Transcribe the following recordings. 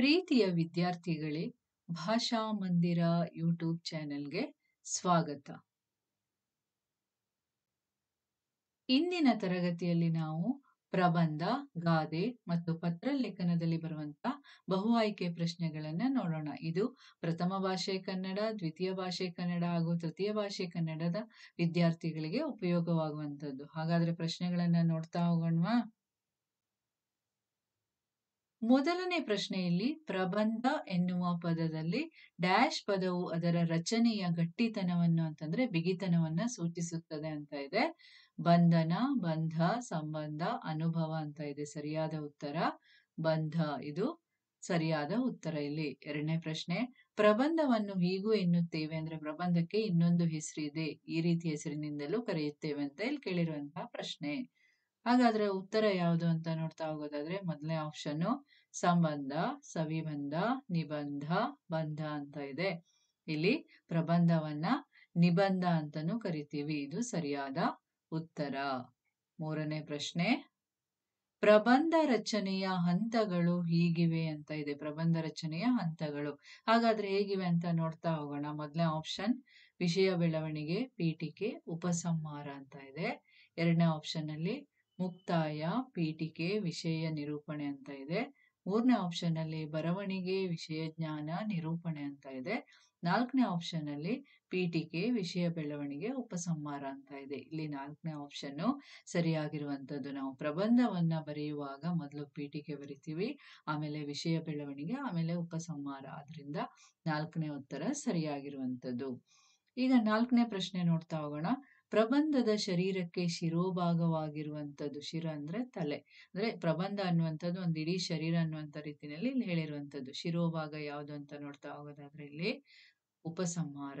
ಪ್ರೀತಿಯ ವಿದ್ಯಾರ್ಥಿಗಳೇ ಭಾಷಾ ಮಂದಿರ ಯೂಟ್ಯೂಬ್ ಚಾನೆಲ್ಗೆ ಸ್ವಾಗತ ಇಂದಿನ ತರಗತಿಯಲ್ಲಿ ನಾವು ಪ್ರಬಂಧ ಗಾದೆ ಮತ್ತು ಲೇಖನದಲ್ಲಿ ಬರುವಂತ ಬಹು ಆಯ್ಕೆ ಪ್ರಶ್ನೆಗಳನ್ನ ನೋಡೋಣ ಇದು ಪ್ರಥಮ ಭಾಷೆ ಕನ್ನಡ ದ್ವಿತೀಯ ಭಾಷೆ ಕನ್ನಡ ಹಾಗೂ ತೃತೀಯ ಭಾಷೆ ಕನ್ನಡದ ವಿದ್ಯಾರ್ಥಿಗಳಿಗೆ ಉಪಯೋಗವಾಗುವಂಥದ್ದು ಹಾಗಾದ್ರೆ ಪ್ರಶ್ನೆಗಳನ್ನ ನೋಡ್ತಾ ಹೋಗೋಣವಾ ಮೊದಲನೇ ಪ್ರಶ್ನೆಯಲ್ಲಿ ಪ್ರಬಂಧ ಎನ್ನುವ ಪದದಲ್ಲಿ ಡ್ಯಾಶ್ ಪದವು ಅದರ ರಚನೆಯ ಗಟ್ಟಿತನವನ್ನು ಅಂತಂದ್ರೆ ಬಿಗಿತನವನ್ನ ಸೂಚಿಸುತ್ತದೆ ಅಂತ ಇದೆ ಬಂಧನ ಬಂಧ ಸಂಬಂಧ ಅನುಭವ ಅಂತ ಇದೆ ಸರಿಯಾದ ಉತ್ತರ ಬಂಧ ಇದು ಸರಿಯಾದ ಉತ್ತರ ಇಲ್ಲಿ ಎರಡನೇ ಪ್ರಶ್ನೆ ಪ್ರಬಂಧವನ್ನು ಹೀಗೂ ಎನ್ನುತ್ತೇವೆ ಅಂದ್ರೆ ಪ್ರಬಂಧಕ್ಕೆ ಇನ್ನೊಂದು ಹೆಸರಿದೆ ಈ ರೀತಿ ಹೆಸರಿನಿಂದಲೂ ಕರೆಯುತ್ತೇವೆ ಅಂತ ಇಲ್ಲಿ ಕೇಳಿರುವಂತಹ ಪ್ರಶ್ನೆ ಹಾಗಾದ್ರೆ ಉತ್ತರ ಯಾವುದು ಅಂತ ನೋಡ್ತಾ ಹೋಗೋದಾದ್ರೆ ಮೊದಲನೇ ಆಪ್ಷನ್ನು ಸಂಬಂಧ ಸವಿಬಂಧ ನಿಬಂಧ ಬಂಧ ಅಂತ ಇದೆ ಇಲ್ಲಿ ಪ್ರಬಂಧವನ್ನ ನಿಬಂಧ ಅಂತಾನೂ ಕರಿತೀವಿ ಇದು ಸರಿಯಾದ ಉತ್ತರ ಮೂರನೇ ಪ್ರಶ್ನೆ ಪ್ರಬಂಧ ರಚನೆಯ ಹಂತಗಳು ಹೀಗಿವೆ ಅಂತ ಇದೆ ಪ್ರಬಂಧ ರಚನೆಯ ಹಂತಗಳು ಹಾಗಾದ್ರೆ ಹೇಗಿವೆ ಅಂತ ನೋಡ್ತಾ ಹೋಗೋಣ ಮೊದಲನೇ ಆಪ್ಷನ್ ವಿಷಯ ಬೆಳವಣಿಗೆ ಪೀಠಿಕೆ ಉಪಸಂಹಾರ ಅಂತ ಇದೆ ಎರಡನೇ ಆಪ್ಷನ್ ಅಲ್ಲಿ ಮುಕ್ತಾಯ ಪೀಠಿಕೆ ವಿಷಯ ನಿರೂಪಣೆ ಅಂತ ಇದೆ ಮೂರನೇ ಆಪ್ಷನ್ ಅಲ್ಲಿ ಬರವಣಿಗೆ ವಿಷಯ ಜ್ಞಾನ ನಿರೂಪಣೆ ಅಂತ ಇದೆ ನಾಲ್ಕನೇ ಆಪ್ಷನ್ ಅಲ್ಲಿ ಪೀಠಿಕೆ ವಿಷಯ ಬೆಳವಣಿಗೆ ಉಪಸಂಹಾರ ಅಂತ ಇದೆ ಇಲ್ಲಿ ನಾಲ್ಕನೇ ಆಪ್ಷನ್ ಸರಿಯಾಗಿರುವಂತದ್ದು ನಾವು ಪ್ರಬಂಧವನ್ನ ಬರೆಯುವಾಗ ಮೊದಲು ಪೀಠಿಕೆ ಬರಿತೀವಿ ಆಮೇಲೆ ವಿಷಯ ಬೆಳವಣಿಗೆ ಆಮೇಲೆ ಉಪಸಂಹಾರ ಆದ್ರಿಂದ ನಾಲ್ಕನೇ ಉತ್ತರ ಸರಿಯಾಗಿರುವಂತದ್ದು ಈಗ ನಾಲ್ಕನೇ ಪ್ರಶ್ನೆ ನೋಡ್ತಾ ಹೋಗೋಣ ಪ್ರಬಂಧದ ಶರೀರಕ್ಕೆ ಶಿರೋಭಾಗವಾಗಿರುವಂಥದ್ದು ಶಿರ ಅಂದರೆ ತಲೆ ಅಂದರೆ ಪ್ರಬಂಧ ಅನ್ನುವಂಥದ್ದು ಒಂದು ಇಡೀ ಶರೀರ ಅನ್ನುವಂಥ ರೀತಿಯಲ್ಲಿ ಇಲ್ಲಿ ಹೇಳಿರುವಂಥದ್ದು ಶಿರೋಭಾಗ ಯಾವುದು ಅಂತ ನೋಡ್ತಾ ಹೋಗೋದಾದ್ರೆ ಇಲ್ಲಿ ಉಪಸಂಹಾರ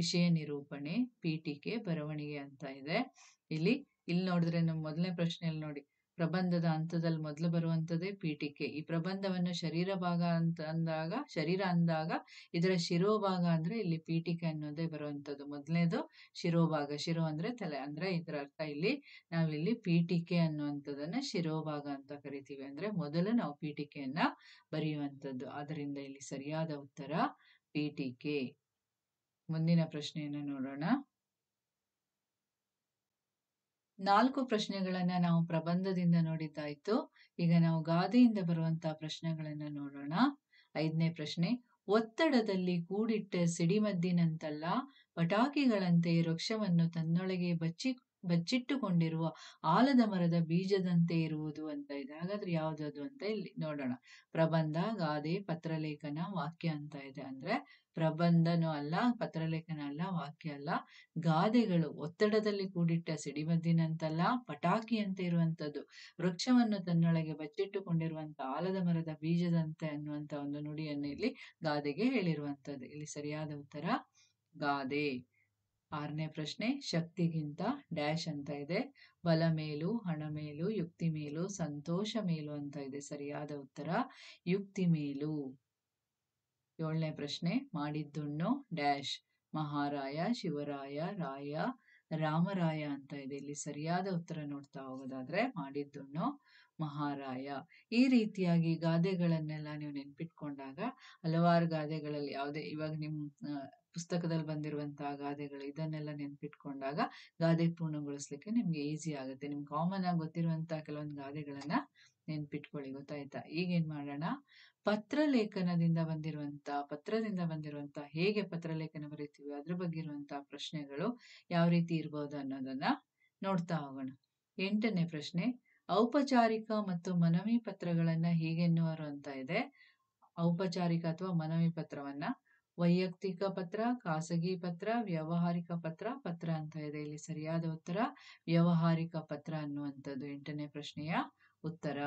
ವಿಷಯ ನಿರೂಪಣೆ ಪೀಠಿಕೆ ಬರವಣಿಗೆ ಅಂತ ಇದೆ ಇಲ್ಲಿ ಇಲ್ಲಿ ನೋಡಿದ್ರೆ ನಮ್ಮ ಮೊದಲನೇ ಪ್ರಶ್ನೆಯಲ್ಲಿ ನೋಡಿ ಪ್ರಬಂಧದ ಹಂತದಲ್ಲಿ ಮೊದಲು ಬರುವಂಥದ್ದೇ ಪೀಠಿಕೆ ಈ ಪ್ರಬಂಧವನ್ನು ಶರೀರ ಭಾಗ ಅಂತ ಅಂದಾಗ ಶರೀರ ಅಂದಾಗ ಇದರ ಶಿರೋಭಾಗ ಅಂದರೆ ಇಲ್ಲಿ ಪೀಠಿಕೆ ಅನ್ನೋದೇ ಬರುವಂಥದ್ದು ಮೊದಲನೇದು ಶಿರೋಭಾಗ ಶಿರೋ ಅಂದರೆ ತಲೆ ಅಂದರೆ ಇದರ ಅರ್ಥ ಇಲ್ಲಿ ನಾವಿಲ್ಲಿ ಪೀಠಿಕೆ ಅನ್ನುವಂಥದ್ದನ್ನು ಶಿರೋಭಾಗ ಅಂತ ಕರಿತೀವಿ ಅಂದರೆ ಮೊದಲು ನಾವು ಪೀಠಿಕೆಯನ್ನು ಬರೆಯುವಂಥದ್ದು ಆದ್ದರಿಂದ ಇಲ್ಲಿ ಸರಿಯಾದ ಉತ್ತರ ಪೀಠಿಕೆ ಮುಂದಿನ ಪ್ರಶ್ನೆಯನ್ನು ನೋಡೋಣ ನಾಲ್ಕು ಪ್ರಶ್ನೆಗಳನ್ನ ನಾವು ಪ್ರಬಂಧದಿಂದ ನೋಡಿದ್ದಾಯ್ತು ಈಗ ನಾವು ಗಾದೆಯಿಂದ ಬರುವಂತಹ ಪ್ರಶ್ನೆಗಳನ್ನ ನೋಡೋಣ ಐದನೇ ಪ್ರಶ್ನೆ ಒತ್ತಡದಲ್ಲಿ ಕೂಡಿಟ್ಟ ಸಿಡಿಮದ್ದಿನಂತಲ್ಲ ಪಟಾಕಿಗಳಂತೆ ವೃಕ್ಷವನ್ನು ತನ್ನೊಳಗೆ ಬಚ್ಚಿ ಬಚ್ಚಿಟ್ಟುಕೊಂಡಿರುವ ಆಲದ ಮರದ ಬೀಜದಂತೆ ಇರುವುದು ಅಂತ ಇದೆ ಹಾಗಾದ್ರೆ ಯಾವುದದು ಅಂತ ಇಲ್ಲಿ ನೋಡೋಣ ಪ್ರಬಂಧ ಗಾದೆ ಪತ್ರಲೇಖನ ವಾಕ್ಯ ಅಂತ ಇದೆ ಅಂದ್ರೆ ಪ್ರಬಂಧನೂ ಅಲ್ಲ ಲೇಖನ ಅಲ್ಲ ವಾಕ್ಯ ಅಲ್ಲ ಗಾದೆಗಳು ಒತ್ತಡದಲ್ಲಿ ಕೂಡಿಟ್ಟ ಸಿಡಿಮದ್ದಿನಂತಲ್ಲ ಪಟಾಕಿಯಂತೆ ಇರುವಂತದ್ದು ವೃಕ್ಷವನ್ನು ತನ್ನೊಳಗೆ ಬಚ್ಚಿಟ್ಟುಕೊಂಡಿರುವಂಥ ಆಲದ ಮರದ ಬೀಜದಂತೆ ಅನ್ನುವಂತ ಒಂದು ನುಡಿಯನ್ನು ಇಲ್ಲಿ ಗಾದೆಗೆ ಹೇಳಿರುವಂಥದ್ದು ಇಲ್ಲಿ ಸರಿಯಾದ ಉತ್ತರ ಗಾದೆ ಆರನೇ ಪ್ರಶ್ನೆ ಶಕ್ತಿಗಿಂತ ಡ್ಯಾಶ್ ಅಂತ ಇದೆ ಬಲ ಮೇಲು ಹಣ ಮೇಲು ಯುಕ್ತಿ ಮೇಲು ಸಂತೋಷ ಮೇಲು ಅಂತ ಇದೆ ಸರಿಯಾದ ಉತ್ತರ ಯುಕ್ತಿ ಮೇಲು ಏಳನೇ ಪ್ರಶ್ನೆ ಮಾಡಿದ್ದುಣ್ಣು ಡ್ಯಾಶ್ ಮಹಾರಾಯ ಶಿವರಾಯ ರಾಯ ರಾಮರಾಯ ಅಂತ ಇದೆ ಇಲ್ಲಿ ಸರಿಯಾದ ಉತ್ತರ ನೋಡ್ತಾ ಹೋಗೋದಾದ್ರೆ ಮಾಡಿದ್ದುಣ್ಣು ಮಹಾರಾಯ ಈ ರೀತಿಯಾಗಿ ಗಾದೆಗಳನ್ನೆಲ್ಲ ನೀವು ನೆನ್ಪಿಟ್ಕೊಂಡಾಗ ಹಲವಾರು ಗಾದೆಗಳಲ್ಲಿ ಯಾವುದೇ ಇವಾಗ ನಿಮ್ಮ ಪುಸ್ತಕದಲ್ಲಿ ಬಂದಿರುವಂತಹ ಗಾದೆಗಳು ಇದನ್ನೆಲ್ಲ ನೆನ್ಪಿಟ್ಕೊಂಡಾಗ ಗಾದೆ ಪೂರ್ಣಗೊಳಿಸ್ಲಿಕ್ಕೆ ನಿಮ್ಗೆ ಈಸಿ ಆಗುತ್ತೆ ನಿಮ್ಗೆ ಕಾಮನ್ ಆಗಿ ಗೊತ್ತಿರುವಂತಹ ಕೆಲವೊಂದು ಗಾದೆಗಳನ್ನ ನೆನ್ಪಿಟ್ಕೊಳ್ಳಿ ಗೊತ್ತಾಯ್ತಾ ಏನ್ ಮಾಡೋಣ ಪತ್ರಲೇಖನದಿಂದ ಬಂದಿರುವಂತ ಪತ್ರದಿಂದ ಬಂದಿರುವಂತ ಹೇಗೆ ಪತ್ರಲೇಖನ ಬರೀತೀವಿ ಅದ್ರ ಬಗ್ಗೆ ಇರುವಂತಹ ಪ್ರಶ್ನೆಗಳು ಯಾವ ರೀತಿ ಇರ್ಬೋದು ಅನ್ನೋದನ್ನ ನೋಡ್ತಾ ಹೋಗೋಣ ಎಂಟನೇ ಪ್ರಶ್ನೆ ಔಪಚಾರಿಕ ಮತ್ತು ಮನವಿ ಪತ್ರಗಳನ್ನ ಹೀಗೆನ್ನುವರು ಅಂತ ಇದೆ ಔಪಚಾರಿಕ ಅಥವಾ ಮನವಿ ಪತ್ರವನ್ನ ವೈಯಕ್ತಿಕ ಪತ್ರ ಖಾಸಗಿ ಪತ್ರ ವ್ಯಾವಹಾರಿಕ ಪತ್ರ ಪತ್ರ ಅಂತ ಇದೆ ಇಲ್ಲಿ ಸರಿಯಾದ ಉತ್ತರ ವ್ಯಾವಹಾರಿಕ ಪತ್ರ ಅನ್ನುವಂಥದ್ದು ಎಂಟನೇ ಪ್ರಶ್ನೆಯ ಉತ್ತರ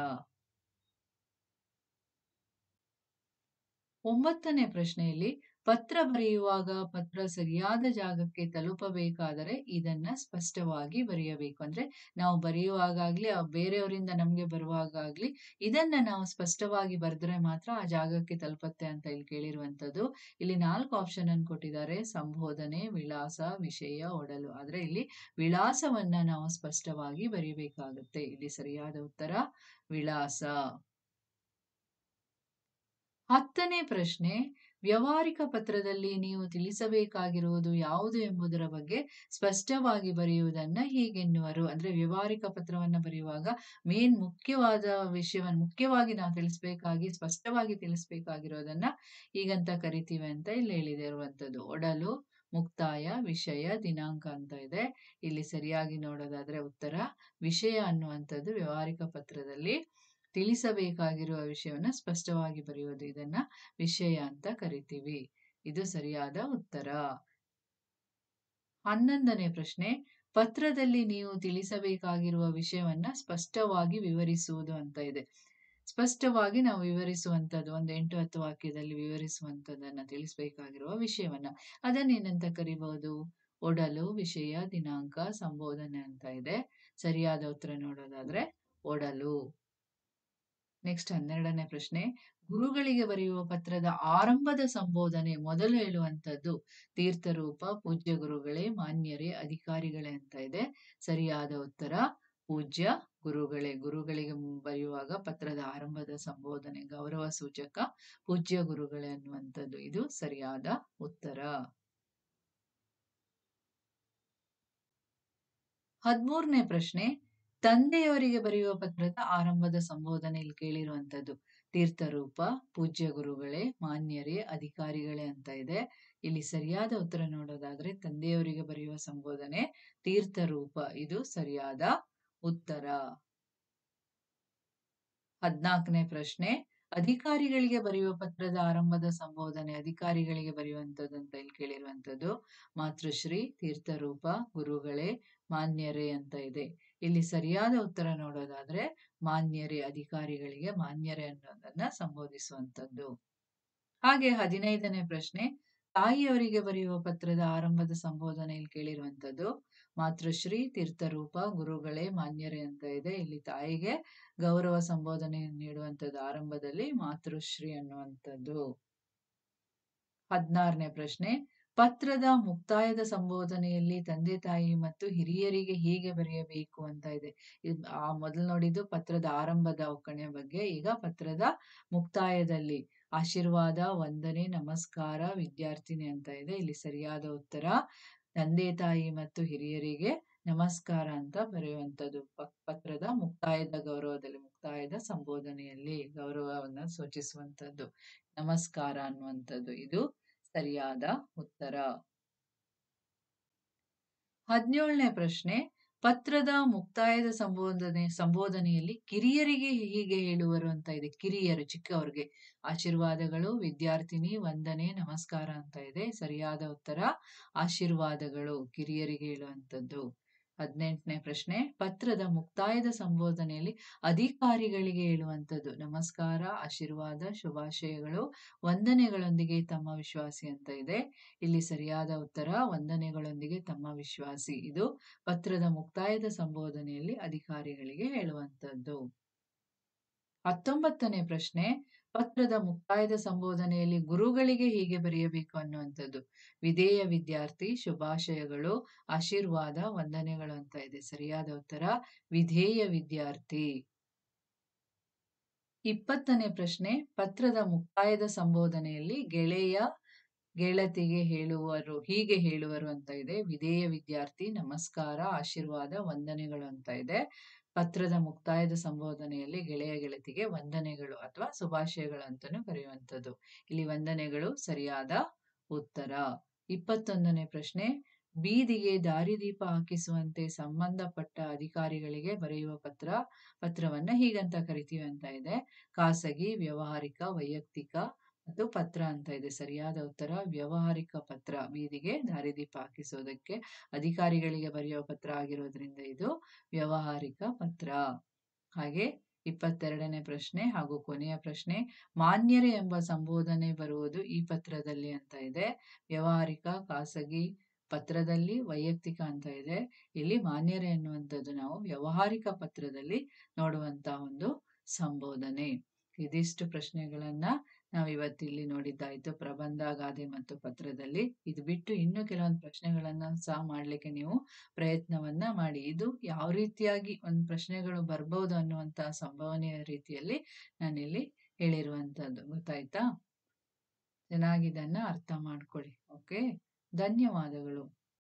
ಒಂಬತ್ತನೇ ಪ್ರಶ್ನೆಯಲ್ಲಿ ಪತ್ರ ಬರೆಯುವಾಗ ಪತ್ರ ಸರಿಯಾದ ಜಾಗಕ್ಕೆ ತಲುಪಬೇಕಾದರೆ ಇದನ್ನ ಸ್ಪಷ್ಟವಾಗಿ ಬರೆಯಬೇಕು ಅಂದ್ರೆ ನಾವು ಬರೆಯುವಾಗಲಿ ಬೇರೆಯವರಿಂದ ನಮ್ಗೆ ಬರುವಾಗಲಿ ಇದನ್ನ ನಾವು ಸ್ಪಷ್ಟವಾಗಿ ಬರೆದ್ರೆ ಮಾತ್ರ ಆ ಜಾಗಕ್ಕೆ ತಲುಪತ್ತೆ ಅಂತ ಇಲ್ಲಿ ಕೇಳಿರುವಂತದ್ದು ಇಲ್ಲಿ ನಾಲ್ಕು ಆಪ್ಷನ್ ಅನ್ನು ಕೊಟ್ಟಿದ್ದಾರೆ ಸಂಬೋಧನೆ ವಿಳಾಸ ವಿಷಯ ಒಡಲು ಆದ್ರೆ ಇಲ್ಲಿ ವಿಳಾಸವನ್ನ ನಾವು ಸ್ಪಷ್ಟವಾಗಿ ಬರೀಬೇಕಾಗುತ್ತೆ ಇಲ್ಲಿ ಸರಿಯಾದ ಉತ್ತರ ವಿಳಾಸ ಹತ್ತನೇ ಪ್ರಶ್ನೆ ವ್ಯವಹಾರಿಕ ಪತ್ರದಲ್ಲಿ ನೀವು ತಿಳಿಸಬೇಕಾಗಿರುವುದು ಯಾವುದು ಎಂಬುದರ ಬಗ್ಗೆ ಸ್ಪಷ್ಟವಾಗಿ ಬರೆಯುವುದನ್ನು ಹೀಗೆನ್ನುವರು ಅಂದರೆ ವ್ಯವಹಾರಿಕ ಪತ್ರವನ್ನು ಬರೆಯುವಾಗ ಮೇನ್ ಮುಖ್ಯವಾದ ವಿಷಯವನ್ನು ಮುಖ್ಯವಾಗಿ ನಾವು ತಿಳಿಸ್ಬೇಕಾಗಿ ಸ್ಪಷ್ಟವಾಗಿ ತಿಳಿಸ್ಬೇಕಾಗಿರೋದನ್ನ ಈಗಂತ ಕರಿತೀವಿ ಅಂತ ಇಲ್ಲಿ ಹೇಳಿದಿರುವಂಥದ್ದು ಒಡಲು ಮುಕ್ತಾಯ ವಿಷಯ ದಿನಾಂಕ ಅಂತ ಇದೆ ಇಲ್ಲಿ ಸರಿಯಾಗಿ ನೋಡೋದಾದ್ರೆ ಉತ್ತರ ವಿಷಯ ಅನ್ನುವಂಥದ್ದು ವ್ಯವಹಾರಿಕ ಪತ್ರದಲ್ಲಿ ತಿಳಿಸಬೇಕಾಗಿರುವ ವಿಷಯವನ್ನು ಸ್ಪಷ್ಟವಾಗಿ ಬರೆಯುವುದು ಇದನ್ನ ವಿಷಯ ಅಂತ ಕರಿತೀವಿ ಇದು ಸರಿಯಾದ ಉತ್ತರ ಹನ್ನೊಂದನೇ ಪ್ರಶ್ನೆ ಪತ್ರದಲ್ಲಿ ನೀವು ತಿಳಿಸಬೇಕಾಗಿರುವ ವಿಷಯವನ್ನ ಸ್ಪಷ್ಟವಾಗಿ ವಿವರಿಸುವುದು ಅಂತ ಇದೆ ಸ್ಪಷ್ಟವಾಗಿ ನಾವು ವಿವರಿಸುವಂಥದ್ದು ಒಂದು ಎಂಟು ಹತ್ತು ವಾಕ್ಯದಲ್ಲಿ ವಿವರಿಸುವಂಥದ್ದನ್ನು ತಿಳಿಸಬೇಕಾಗಿರುವ ವಿಷಯವನ್ನ ಅದನ್ನೇನಂತ ಕರಿಬಹುದು ಒಡಲು ವಿಷಯ ದಿನಾಂಕ ಸಂಬೋಧನೆ ಅಂತ ಇದೆ ಸರಿಯಾದ ಉತ್ತರ ನೋಡೋದಾದ್ರೆ ಒಡಲು ನೆಕ್ಸ್ಟ್ ಹನ್ನೆರಡನೇ ಪ್ರಶ್ನೆ ಗುರುಗಳಿಗೆ ಬರೆಯುವ ಪತ್ರದ ಆರಂಭದ ಸಂಬೋಧನೆ ಮೊದಲು ಹೇಳುವಂಥದ್ದು ತೀರ್ಥರೂಪ ಪೂಜ್ಯ ಗುರುಗಳೇ ಮಾನ್ಯರೇ ಅಧಿಕಾರಿಗಳೇ ಅಂತ ಇದೆ ಸರಿಯಾದ ಉತ್ತರ ಪೂಜ್ಯ ಗುರುಗಳೇ ಗುರುಗಳಿಗೆ ಬರೆಯುವಾಗ ಪತ್ರದ ಆರಂಭದ ಸಂಬೋಧನೆ ಗೌರವ ಸೂಚಕ ಪೂಜ್ಯ ಗುರುಗಳೇ ಅನ್ನುವಂಥದ್ದು ಇದು ಸರಿಯಾದ ಉತ್ತರ ಹದಿಮೂರನೇ ಪ್ರಶ್ನೆ ತಂದೆಯವರಿಗೆ ಬರೆಯುವ ಪತ್ರದ ಆರಂಭದ ಸಂಬೋಧನೆ ಕೇಳಿರುವಂತದ್ದು ತೀರ್ಥರೂಪ ಪೂಜ್ಯ ಗುರುಗಳೇ ಮಾನ್ಯರೇ ಅಧಿಕಾರಿಗಳೇ ಅಂತ ಇದೆ ಇಲ್ಲಿ ಸರಿಯಾದ ಉತ್ತರ ನೋಡೋದಾದ್ರೆ ತಂದೆಯವರಿಗೆ ಬರೆಯುವ ಸಂಬೋಧನೆ ತೀರ್ಥರೂಪ ಇದು ಸರಿಯಾದ ಉತ್ತರ ಹದ್ನಾಲ್ಕನೇ ಪ್ರಶ್ನೆ ಅಧಿಕಾರಿಗಳಿಗೆ ಬರೆಯುವ ಪತ್ರದ ಆರಂಭದ ಸಂಬೋಧನೆ ಅಧಿಕಾರಿಗಳಿಗೆ ಬರೆಯುವಂಥದ್ದು ಅಂತ ಇಲ್ಲಿ ಕೇಳಿರುವಂಥದ್ದು ಮಾತೃಶ್ರೀ ತೀರ್ಥರೂಪ ಗುರುಗಳೇ ಮಾನ್ಯರೇ ಅಂತ ಇದೆ ಇಲ್ಲಿ ಸರಿಯಾದ ಉತ್ತರ ನೋಡೋದಾದ್ರೆ ಮಾನ್ಯರೇ ಅಧಿಕಾರಿಗಳಿಗೆ ಮಾನ್ಯರೇ ಅನ್ನೋದನ್ನ ಸಂಬೋಧಿಸುವಂಥದ್ದು ಹಾಗೆ ಹದಿನೈದನೇ ಪ್ರಶ್ನೆ ತಾಯಿಯವರಿಗೆ ಬರೆಯುವ ಪತ್ರದ ಆರಂಭದ ಸಂಬೋಧನೆಯಲ್ಲಿ ಕೇಳಿರುವಂಥದ್ದು ಮಾತೃಶ್ರೀ ತೀರ್ಥರೂಪ ಗುರುಗಳೇ ಮಾನ್ಯರೇ ಅಂತ ಇದೆ ಇಲ್ಲಿ ತಾಯಿಗೆ ಗೌರವ ಸಂಬೋಧನೆ ನೀಡುವಂಥದ್ದು ಆರಂಭದಲ್ಲಿ ಮಾತೃಶ್ರೀ ಅನ್ನುವಂಥದ್ದು ಹದಿನಾರನೇ ಪ್ರಶ್ನೆ ಪತ್ರದ ಮುಕ್ತಾಯದ ಸಂಬೋಧನೆಯಲ್ಲಿ ತಂದೆ ತಾಯಿ ಮತ್ತು ಹಿರಿಯರಿಗೆ ಹೀಗೆ ಬರೆಯಬೇಕು ಅಂತ ಇದೆ ಆ ಮೊದಲು ನೋಡಿದ್ದು ಪತ್ರದ ಆರಂಭದ ಒಕ್ಕಣೆ ಬಗ್ಗೆ ಈಗ ಪತ್ರದ ಮುಕ್ತಾಯದಲ್ಲಿ ಆಶೀರ್ವಾದ ವಂದನೆ ನಮಸ್ಕಾರ ವಿದ್ಯಾರ್ಥಿನಿ ಅಂತ ಇದೆ ಇಲ್ಲಿ ಸರಿಯಾದ ಉತ್ತರ ತಂದೆ ತಾಯಿ ಮತ್ತು ಹಿರಿಯರಿಗೆ ನಮಸ್ಕಾರ ಅಂತ ಬರೆಯುವಂಥದ್ದು ಪತ್ರದ ಮುಕ್ತಾಯದ ಗೌರವದಲ್ಲಿ ಮುಕ್ತಾಯದ ಸಂಬೋಧನೆಯಲ್ಲಿ ಗೌರವವನ್ನು ಸೂಚಿಸುವಂಥದ್ದು ನಮಸ್ಕಾರ ಅನ್ನುವಂಥದ್ದು ಇದು ಸರಿಯಾದ ಉತ್ತರ ಹದಿನೇಳನೇ ಪ್ರಶ್ನೆ ಪತ್ರದ ಮುಕ್ತಾಯದ ಸಂಬೋಧನೆ ಸಂಬೋಧನೆಯಲ್ಲಿ ಕಿರಿಯರಿಗೆ ಹೀಗೆ ಹೇಳುವರು ಅಂತ ಇದೆ ಕಿರಿಯರು ಚಿಕ್ಕವ್ರಿಗೆ ಆಶೀರ್ವಾದಗಳು ವಿದ್ಯಾರ್ಥಿನಿ ವಂದನೆ ನಮಸ್ಕಾರ ಅಂತ ಇದೆ ಸರಿಯಾದ ಉತ್ತರ ಆಶೀರ್ವಾದಗಳು ಕಿರಿಯರಿಗೆ ಹೇಳುವಂಥದ್ದು ಹದಿನೆಂಟನೇ ಪ್ರಶ್ನೆ ಪತ್ರದ ಮುಕ್ತಾಯದ ಸಂಬೋಧನೆಯಲ್ಲಿ ಅಧಿಕಾರಿಗಳಿಗೆ ಹೇಳುವಂಥದ್ದು ನಮಸ್ಕಾರ ಆಶೀರ್ವಾದ ಶುಭಾಶಯಗಳು ವಂದನೆಗಳೊಂದಿಗೆ ತಮ್ಮ ವಿಶ್ವಾಸಿ ಅಂತ ಇದೆ ಇಲ್ಲಿ ಸರಿಯಾದ ಉತ್ತರ ವಂದನೆಗಳೊಂದಿಗೆ ತಮ್ಮ ವಿಶ್ವಾಸಿ ಇದು ಪತ್ರದ ಮುಕ್ತಾಯದ ಸಂಬೋಧನೆಯಲ್ಲಿ ಅಧಿಕಾರಿಗಳಿಗೆ ಹೇಳುವಂಥದ್ದು ಹತ್ತೊಂಬತ್ತನೇ ಪ್ರಶ್ನೆ ಪತ್ರದ ಮುಕ್ತಾಯದ ಸಂಬೋಧನೆಯಲ್ಲಿ ಗುರುಗಳಿಗೆ ಹೀಗೆ ಬರೆಯಬೇಕು ಅನ್ನುವಂಥದ್ದು ವಿಧೇಯ ವಿದ್ಯಾರ್ಥಿ ಶುಭಾಶಯಗಳು ಆಶೀರ್ವಾದ ವಂದನೆಗಳು ಅಂತ ಇದೆ ಸರಿಯಾದ ಉತ್ತರ ವಿಧೇಯ ವಿದ್ಯಾರ್ಥಿ ಇಪ್ಪತ್ತನೇ ಪ್ರಶ್ನೆ ಪತ್ರದ ಮುಕ್ತಾಯದ ಸಂಬೋಧನೆಯಲ್ಲಿ ಗೆಳೆಯ ಗೆಳತಿಗೆ ಹೇಳುವರು ಹೀಗೆ ಹೇಳುವರು ಅಂತ ಇದೆ ವಿಧೇಯ ವಿದ್ಯಾರ್ಥಿ ನಮಸ್ಕಾರ ಆಶೀರ್ವಾದ ವಂದನೆಗಳು ಅಂತ ಇದೆ ಪತ್ರದ ಮುಕ್ತಾಯದ ಸಂಬೋಧನೆಯಲ್ಲಿ ಗೆಳೆಯ ಗೆಳತಿಗೆ ವಂದನೆಗಳು ಅಥವಾ ಶುಭಾಶಯಗಳು ಅಂತಾನೂ ಕರೆಯುವಂಥದ್ದು ಇಲ್ಲಿ ವಂದನೆಗಳು ಸರಿಯಾದ ಉತ್ತರ ಇಪ್ಪತ್ತೊಂದನೇ ಪ್ರಶ್ನೆ ಬೀದಿಗೆ ದಾರಿದೀಪ ಹಾಕಿಸುವಂತೆ ಸಂಬಂಧಪಟ್ಟ ಅಧಿಕಾರಿಗಳಿಗೆ ಬರೆಯುವ ಪತ್ರ ಪತ್ರವನ್ನ ಹೀಗಂತ ಕರಿತೀವಿ ಅಂತ ಇದೆ ಖಾಸಗಿ ವ್ಯವಹಾರಿಕ ವೈಯಕ್ತಿಕ ಅದು ಪತ್ರ ಅಂತ ಇದೆ ಸರಿಯಾದ ಉತ್ತರ ವ್ಯವಹಾರಿಕ ಪತ್ರ ಬೀದಿಗೆ ದಾರಿದೀಪ ಹಾಕಿಸೋದಕ್ಕೆ ಅಧಿಕಾರಿಗಳಿಗೆ ಬರೆಯುವ ಪತ್ರ ಆಗಿರೋದ್ರಿಂದ ಇದು ವ್ಯವಹಾರಿಕ ಪತ್ರ ಹಾಗೆ ಇಪ್ಪತ್ತೆರಡನೇ ಪ್ರಶ್ನೆ ಹಾಗೂ ಕೊನೆಯ ಪ್ರಶ್ನೆ ಮಾನ್ಯರೇ ಎಂಬ ಸಂಬೋಧನೆ ಬರುವುದು ಈ ಪತ್ರದಲ್ಲಿ ಅಂತ ಇದೆ ವ್ಯವಹಾರಿಕ ಖಾಸಗಿ ಪತ್ರದಲ್ಲಿ ವೈಯಕ್ತಿಕ ಅಂತ ಇದೆ ಇಲ್ಲಿ ಮಾನ್ಯರೇ ಎನ್ನುವಂಥದ್ದು ನಾವು ವ್ಯವಹಾರಿಕ ಪತ್ರದಲ್ಲಿ ನೋಡುವಂತಹ ಒಂದು ಸಂಬೋಧನೆ ಇದಿಷ್ಟು ಪ್ರಶ್ನೆಗಳನ್ನ ನಾವು ಇಲ್ಲಿ ನೋಡಿದ್ದಾಯಿತು ಪ್ರಬಂಧ ಗಾದೆ ಮತ್ತು ಪತ್ರದಲ್ಲಿ ಇದು ಬಿಟ್ಟು ಇನ್ನೂ ಕೆಲವೊಂದು ಪ್ರಶ್ನೆಗಳನ್ನು ಸಹ ಮಾಡಲಿಕ್ಕೆ ನೀವು ಪ್ರಯತ್ನವನ್ನ ಮಾಡಿ ಇದು ಯಾವ ರೀತಿಯಾಗಿ ಒಂದು ಪ್ರಶ್ನೆಗಳು ಬರ್ಬಹುದು ಅನ್ನುವಂತಹ ಸಂಭವನೀಯ ರೀತಿಯಲ್ಲಿ ನಾನಿಲ್ಲಿ ಹೇಳಿರುವಂತದ್ದು ಗೊತ್ತಾಯ್ತಾ ಚೆನ್ನಾಗಿ ಇದನ್ನು ಅರ್ಥ ಮಾಡ್ಕೊಳ್ಳಿ ಓಕೆ ಧನ್ಯವಾದಗಳು